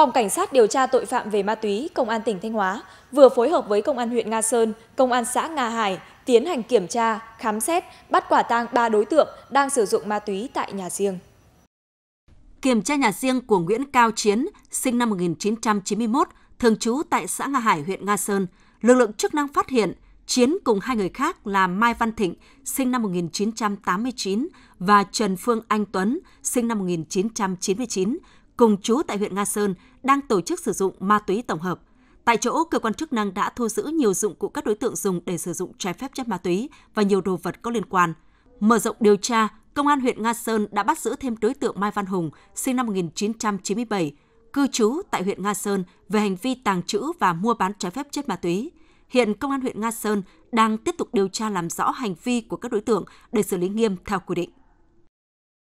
Phòng Cảnh sát điều tra tội phạm về ma túy Công an tỉnh Thanh Hóa vừa phối hợp với Công an huyện Nga Sơn, Công an xã Nga Hải tiến hành kiểm tra, khám xét, bắt quả tang 3 đối tượng đang sử dụng ma túy tại nhà riêng. Kiểm tra nhà riêng của Nguyễn Cao Chiến, sinh năm 1991, thường trú tại xã Nga Hải, huyện Nga Sơn, lực lượng chức năng phát hiện Chiến cùng hai người khác là Mai Văn Thịnh, sinh năm 1989 và Trần Phương Anh Tuấn, sinh năm 1999, cùng chú tại huyện Nga Sơn đang tổ chức sử dụng ma túy tổng hợp. Tại chỗ, cơ quan chức năng đã thu giữ nhiều dụng cụ các đối tượng dùng để sử dụng trái phép chất ma túy và nhiều đồ vật có liên quan. Mở rộng điều tra, Công an huyện Nga Sơn đã bắt giữ thêm đối tượng Mai Văn Hùng, sinh năm 1997, cư trú tại huyện Nga Sơn về hành vi tàng trữ và mua bán trái phép chất ma túy. Hiện Công an huyện Nga Sơn đang tiếp tục điều tra làm rõ hành vi của các đối tượng để xử lý nghiêm theo quy định.